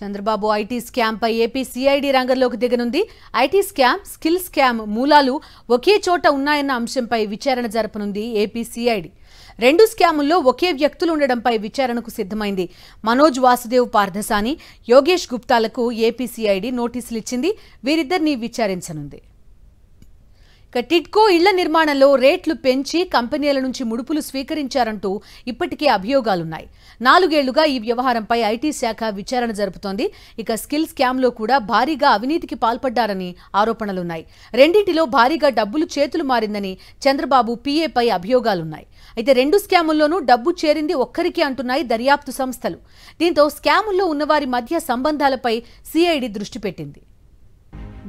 Chandrababu IT పై AP CID రంగంలోకి దిగనుంది ఐటీ స్కామ్ స్కిల్ స్కామ్ మూలాలు ఒకే చోట ఉన్నాయన్న అంశంపై విచారణ జరపనుంది ఏపీ సిఐడి రెండు స్కాముల్లో ఒకే వ్యక్తులు ఉండడంపై విచారణకు సిద్ధమైంది మనోజ్ వాసుదేవ్ పార్థసాని యోగేష్ గుప్తాలకు సిఐడి నోటీసులు ఇచ్చింది వీరిద్దరినీ విచారించనుంది టిట్కో ఇళ్ల నిర్మాణంలో రేట్లు పెంచి కంపెనీల నుంచి ముడుపులు స్వీకరించారంటూ ఇప్పటికే అభియోగాలున్నాయి నాలుగేళ్లుగా ఈ వ్యవహారంపై ఐటీ శాఖ విచారణ జరుపుతోంది ఇక స్కిల్ స్కామ్లో కూడా భారీగా అవినీతికి పాల్పడ్డారని ఆరోపణలున్నాయి రెండింటిలో భారీగా డబ్బులు చేతులు మారిందని చంద్రబాబు పీఏపై అభియోగాలున్నాయి అయితే రెండు స్కాముల్లోనూ డబ్బు చేరింది ఒక్కరికి అంటున్నాయి దర్యాప్తు సంస్థలు దీంతో స్కాముల్లో ఉన్నవారి మధ్య సంబంధాలపై సిఐడి దృష్టి పెట్టింది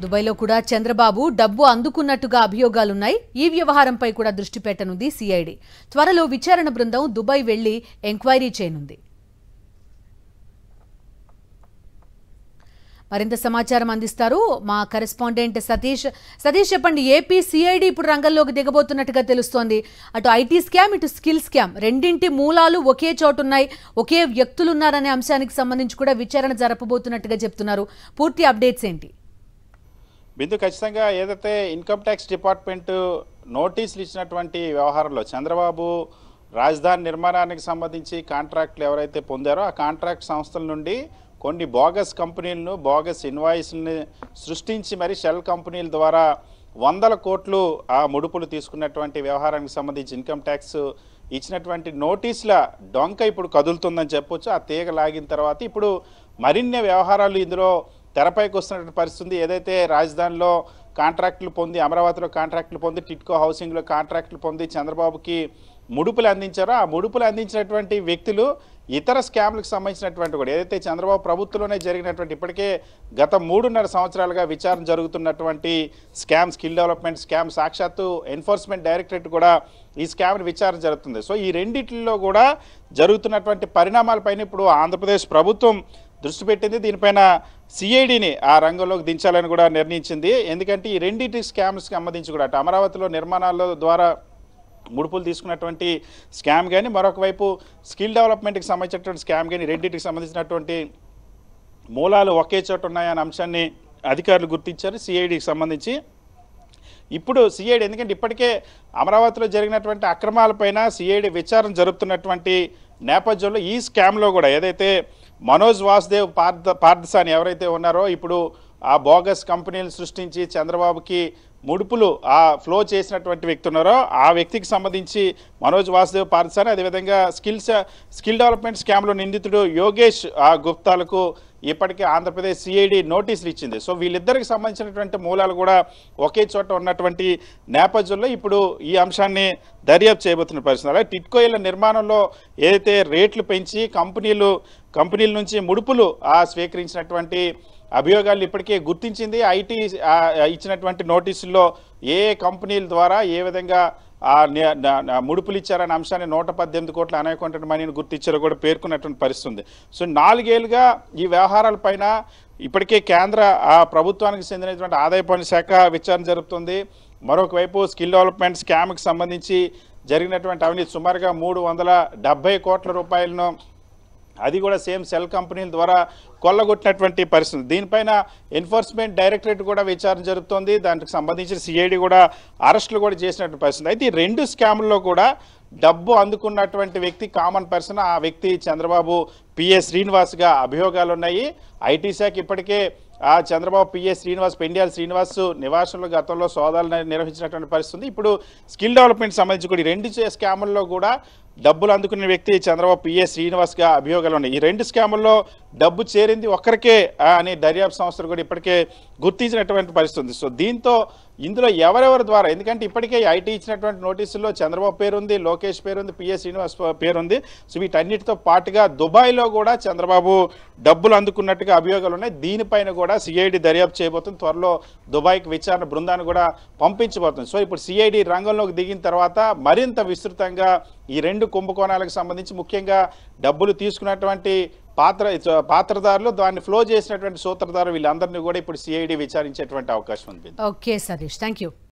దుబాయ్లో కూడా చంద్రబాబు డబ్బు అందుకున్నట్టుగా అభియోగాలున్నాయి ఈ వ్యవహారంపై కూడా దృష్టి పెట్టనుంది సిఐడి త్వరలో విచారణ బృందం దుబాయ్ వెళ్లి ఎంక్వైరీ చేయనుంది మరింత సమాచారం అందిస్తారు మా కరెస్పాండెంట్ సతీష్ సతీష్ చెప్పండి ఏపీ సిఐడి ఇప్పుడు రంగంలోకి దిగబోతున్నట్టుగా తెలుస్తోంది అటు ఐటీ స్కామ్ ఇటు స్కిల్ స్కామ్ రెండింటి మూలాలు ఒకే చోటు ఉన్నాయి ఒకే వ్యక్తులున్నారనే అంశానికి సంబంధించి కూడా విచారణ జరపబోతున్నట్టుగా చెప్తున్నారు పూర్తి అప్డేట్స్ ఏంటి బిందు ఖచ్చితంగా ఏదైతే ఇన్కమ్ ట్యాక్స్ డిపార్ట్మెంట్ నోటీసులు ఇచ్చినటువంటి వ్యవహారంలో చంద్రబాబు రాజధాని నిర్మాణానికి సంబంధించి కాంట్రాక్ట్లు ఎవరైతే పొందారో ఆ కాంట్రాక్ట్ సంస్థల నుండి కొన్ని బోగస్ కంపెనీలను బోగస్ ఇన్వాయిస్ని సృష్టించి మరి షెల్ కంపెనీల ద్వారా వందల కోట్లు ఆ ముడుపులు తీసుకున్నటువంటి వ్యవహారానికి సంబంధించి ఇన్కమ్ ట్యాక్స్ ఇచ్చినటువంటి నోటీసుల డొంక ఇప్పుడు కదులుతుందని చెప్పొచ్చు ఆ తీగ లాగిన తర్వాత ఇప్పుడు మరిన్ని వ్యవహారాలు ఇందులో తెరపైకి వస్తున్నటువంటి పరిస్థితి ఏదైతే రాజధానిలో కాంట్రాక్టులు పొంది అమరావతిలో కాంట్రాక్టులు పొంది టిట్కో హౌసింగ్లో కాంట్రాక్టులు పొంది చంద్రబాబుకి ముడుపులు అందించారో ఆ ముడుపులు అందించినటువంటి వ్యక్తులు ఇతర స్కామ్లకు సంబంధించినటువంటి కూడా ఏదైతే చంద్రబాబు ప్రభుత్వంలోనే జరిగినటువంటి ఇప్పటికే గత మూడున్నర సంవత్సరాలుగా విచారణ జరుగుతున్నటువంటి స్కామ్ స్కిల్ డెవలప్మెంట్ స్కామ్ సాక్షాత్తు ఎన్ఫోర్స్మెంట్ డైరెక్టరేట్ కూడా ఈ స్కామ్ విచారణ జరుగుతుంది సో ఈ రెండింటిలో కూడా జరుగుతున్నటువంటి పరిణామాలపైన ఇప్పుడు ఆంధ్రప్రదేశ్ ప్రభుత్వం దృష్టి పెట్టింది దీనిపైన సిఐడిని ఆ రంగంలోకి దించాలని కూడా నిర్ణయించింది ఎందుకంటే ఈ రెండింటి స్కామ్స్కి సంబంధించి కూడా అటు అమరావతిలో నిర్మాణాల ద్వారా ముడుపులు తీసుకున్నటువంటి స్కామ్ కానీ మరొక వైపు స్కిల్ డెవలప్మెంట్కి సంబంధించినటువంటి స్కామ్ కానీ రెండింటికి సంబంధించినటువంటి మూలాలు ఒకే చోట ఉన్నాయనే అంశాన్ని అధికారులు గుర్తించారు సిఐడికి సంబంధించి ఇప్పుడు సిఐడి ఎందుకంటే ఇప్పటికే అమరావతిలో జరిగినటువంటి అక్రమాలపైన సిఐడి విచారణ జరుపుతున్నటువంటి నేపథ్యంలో ఈ స్కామ్లో కూడా ఏదైతే మనోజ్ వాసుదేవ్ పార్థ పార్థసాని ఎవరైతే ఉన్నారో ఇప్పుడు ఆ బోగస్ కంపెనీలు సృష్టించి చంద్రబాబుకి ముడుపులు ఆ ఫ్లో చేసినటువంటి వ్యక్తి ఉన్నారో ఆ వ్యక్తికి సంబంధించి మనోజ్ వాసుదేవ్ పార్థసాని అదేవిధంగా స్కిల్స్ స్కిల్ డెవలప్మెంట్ స్కామ్లో నిందితుడు యోగేష్ ఆ గుప్తాలకు ఇప్పటికే ఆంధ్రప్రదేశ్ సిఐడి నోటీసులు ఇచ్చింది సో వీళ్ళిద్దరికి సంబంధించినటువంటి మూలాలు కూడా ఒకే చోట ఉన్నటువంటి నేపథ్యంలో ఇప్పుడు ఈ అంశాన్ని దర్యాప్తు చేయబోతున్న పరిస్థితి అలాగే టిట్కోయిల నిర్మాణంలో ఏదైతే రేట్లు పెంచి కంపెనీలు కంపెనీల నుంచి ముడుపులు ఆ స్వీకరించినటువంటి అభియోగాలు ఇప్పటికే గుర్తించింది ఐటీ ఇచ్చినటువంటి నోటీసుల్లో ఏ కంపెనీల ద్వారా ఏ విధంగా ముడుపులు ఇచ్చారనే అంశాన్ని నూట పద్దెనిమిది కోట్ల అనేకుంటే మనీని గుర్తించారు కూడా పేర్కొన్నటువంటి పరిస్థితుంది సో నాలుగేళ్లుగా ఈ వ్యవహారాలపైన ఇప్పటికే కేంద్ర ప్రభుత్వానికి చెందినటువంటి ఆదాయ పన్ను శాఖ విచారణ జరుపుతుంది మరొక వైపు స్కిల్ డెవలప్మెంట్ స్కామ్కి సంబంధించి జరిగినటువంటి అవినీతి సుమారుగా మూడు కోట్ల రూపాయలను అది కూడా సేమ్ సెల్ కంపెనీల ద్వారా కొల్లగొట్టినటువంటి పరిస్థితులు దీనిపైన ఎన్ఫోర్స్మెంట్ డైరెక్టరేట్ కూడా విచారణ జరుగుతోంది దానికి సంబంధించిన సిఐడి కూడా అరెస్టులు కూడా చేసినటువంటి పరిస్థితి అయితే రెండు స్కామ్ల్లో కూడా డబ్బు అందుకున్నటువంటి వ్యక్తి కామన్ పర్సన్ ఆ వ్యక్తి చంద్రబాబు పిఎస్ శ్రీనివాస్గా అభియోగాలు ఉన్నాయి ఐటీ శాఖ ఇప్పటికే ఆ చంద్రబాబు పిఎస్ శ్రీనివాస్ పెండియాల శ్రీనివాస్ నివాసంలో గతంలో సోదాలు నిర్వహించినటువంటి పరిస్థితి ఇప్పుడు స్కిల్ డెవలప్మెంట్ సంబంధించి కూడా రెండు స్కాముల్లో కూడా డబ్బులు అందుకునే వ్యక్తి చంద్రబాబు పిఏ శ్రీనివాస్గా అభియోగాలు ఉన్నాయి ఈ రెండు స్కాముల్లో డబ్బు చేరింది ఒక్కరికే అనే దర్యాప్తు సంస్థలు కూడా ఇప్పటికే గుర్తించినటువంటి పరిస్థితి సో దీంతో ఇందులో ఎవరెవరి ద్వారా ఎందుకంటే ఇప్పటికే ఐటీ ఇచ్చినటువంటి నోటీసుల్లో చంద్రబాబు పేరు ఉంది లోకేష్ పేరు ఉంది పిఏ శ్రీనివాస్ పేరుంది సో వీటన్నిటితో పాటుగా దుబాయ్లో కూడా చంద్రబాబు డబ్బులు అందుకున్నట్టుగా అభియోగాలు ఉన్నాయి దీనిపైన కూడా సిఐడి దర్యాప్తు చేయబోతుంది త్వరలో దుబాయ్కి విచారణ బృందాన్ని కూడా పంపించబోతుంది సో ఇప్పుడు సిఐడి రంగంలోకి దిగిన తర్వాత మరింత విస్తృతంగా ఈ రెండు కుంభకోణాలకు సంబంధించి ముఖ్యంగా డబ్బులు తీసుకున్నటువంటి పాత్ర పాత్రదారులు దాన్ని ఫ్లో చేసినటువంటి సూత్రధారులు వీళ్ళందరినీ కూడా ఇప్పుడు సిఐడి విచారించేటువంటి అవకాశం ఉంది ఓకే సతీష్ థ్యాంక్